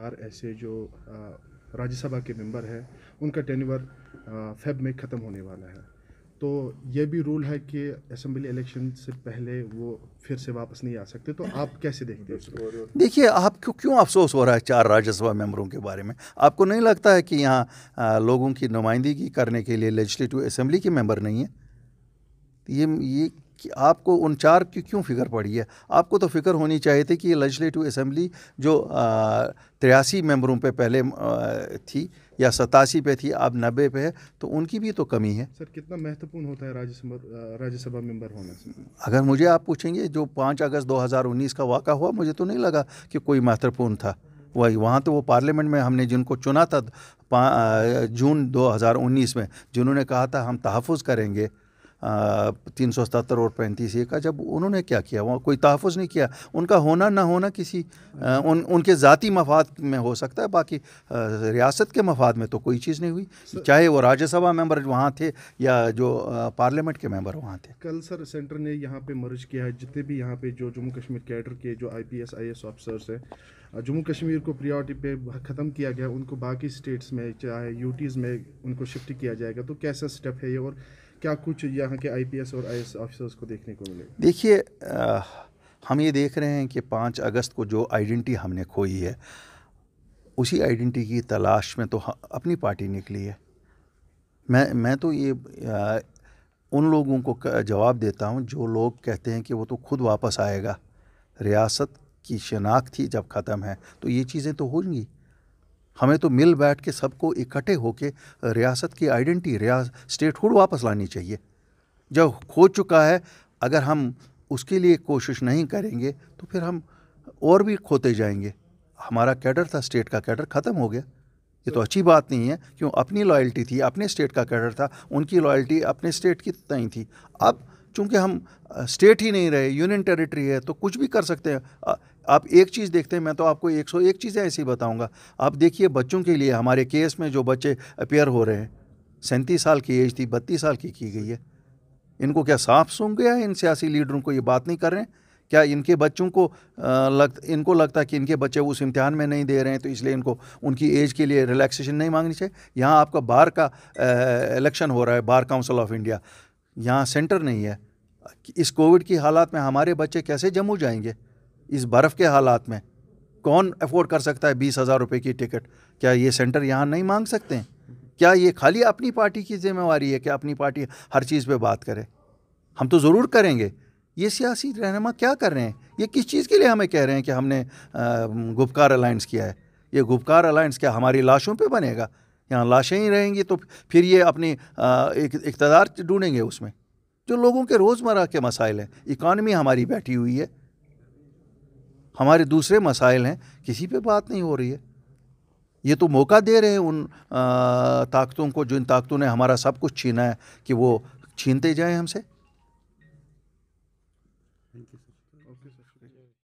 चार ऐसे जो राज्यसभा के मेंबर हैं उनका टेनवर फेब में ख़त्म होने वाला है तो यह भी रूल है कि असम्बली इलेक्शन से पहले वो फिर से वापस नहीं आ सकते तो आप कैसे देखते हैं देखिए आपको क्यों अफसोस हो रहा है चार राज्यसभा मेंबरों के बारे में आपको नहीं लगता है कि यहाँ लोगों की नुमाइंदगी करने के लिए लेजिस्टिव असम्बली के मेंबर नहीं है ये ये कि आपको उन चार की क्यों फिक्र पड़ी है आपको तो फिक्र होनी चाहिए थी कि ये लजिस्लेटिव असम्बली जो तिरासी मेंबरों पे पहले आ, थी या सतासी पे थी अब नब्बे पे है तो उनकी भी तो कमी है सर कितना महत्वपूर्ण होता है राज्यसभा राज्यसभा मेंबर से अगर मुझे आप पूछेंगे जो पाँच अगस्त 2019 का वाक़ा हुआ मुझे तो नहीं लगा कि कोई महत्वपूर्ण था वही वहाँ तो वो पार्लियामेंट में हमने जिनको चुना था जून 2019 में जिन्होंने कहा था हम तहफ़ करेंगे तीन सौ सतहत्तर और पैंतीस ए का जब उन्होंने क्या किया वहाँ कोई तहफ़ नहीं किया उनका होना ना होना किसी उन उनके ज़ाती मफाद में हो सकता है बाकी रियासत के मफाद में तो कोई चीज़ नहीं हुई चाहे वो राज्यसभा मेंबर वहाँ थे या जो पार्लियामेंट के मेंबर वहाँ थे कल सर सेंटर ने यहाँ पे मर्ज किया है जितने भी यहाँ पे जो जम्मू कश्मीर कैडर के जो I P S I S officers हैं जम्मू कश्मीर को प्रियॉरिटी पे ख़त्म किया गया उनको बाकी स्टेट्स में चाहे यूटीज़ में उनको शिफ्ट किया जाएगा तो कैसा स्टेप है ये और क्या कुछ यहाँ के आईपीएस और आईएएस ऑफिसर्स को देखने को मिलेगा देखिए हम ये देख रहे हैं कि पाँच अगस्त को जो आइडेंटिटी हमने खोई है उसी आइडेंटिटी की तलाश में तो अपनी पार्टी निकली है मैं मैं तो ये आ, उन लोगों को जवाब देता हूँ जो लोग कहते हैं कि वो तो खुद वापस आएगा रियासत की शनाख्त ही जब ख़त्म है तो ये चीज़ें तो होंगी हमें तो मिल बैठ के सबको इकट्ठे होके रियासत की आइडेंटिटी स्टेट स्टेटहुड वापस लानी चाहिए जब खो चुका है अगर हम उसके लिए कोशिश नहीं करेंगे तो फिर हम और भी खोते जाएंगे हमारा कैडर था स्टेट का कैडर ख़त्म हो गया ये तो अच्छी बात नहीं है क्यों अपनी लॉयल्टी थी अपने स्टेट का कैडर था उनकी लॉयल्टी अपने स्टेट की तय थी अब चूंकि हम स्टेट ही नहीं रहे यूनियन टेरिटरी है तो कुछ भी कर सकते हैं आप एक चीज़ देखते हैं मैं तो आपको एक सौ एक चीज़ें ऐसी बताऊंगा आप देखिए बच्चों के लिए हमारे केस में जो बच्चे अपेयर हो रहे हैं सैंतीस साल की एज थी बत्तीस साल की की गई है इनको क्या साफ सूंघ गया इन सियासी लीडरों को ये बात नहीं कर रहे हैं क्या इनके बच्चों को लग इनको लगता है कि इनके बच्चे उस इम्तिहान में नहीं दे रहे हैं तो इसलिए इनको उनकी एज के लिए रिलैक्सेशन नहीं मांगनी चाहिए यहाँ आपका बार का इलेक्शन हो रहा है बार काउंसिल ऑफ इंडिया यहाँ सेंटर नहीं है इस कोविड की हालात में हमारे बच्चे कैसे जम्मू जाएंगे इस बर्फ़ के हालात में कौन अफोर्ड कर सकता है बीस हज़ार रुपये की टिकट क्या ये सेंटर यहाँ नहीं मांग सकते हैं क्या ये खाली अपनी पार्टी की जिम्मेवारी है क्या अपनी पार्टी हर चीज़ पे बात करे हम तो ज़रूर करेंगे ये सियासी रहनमा क्या कर रहे हैं ये किस चीज़ के लिए हमें कह रहे हैं कि हमने गुपकार अलायंस किया है ये गुपकार अलायंस क्या हमारी लाशों पर बनेगा यहाँ लाशें ही रहेंगी तो फिर ये अपनी इकतदार ढूंढेंगे उसमें जो लोगों के रोज़मर्रा के मसाइल हैं इकानमी हमारी बैठी हुई है हमारे दूसरे मसाइल हैं किसी पे बात नहीं हो रही है ये तो मौका दे रहे हैं उन ताकतों को जिन ताकतों ने हमारा सब कुछ छीना है कि वो छीनते जाएं हमसे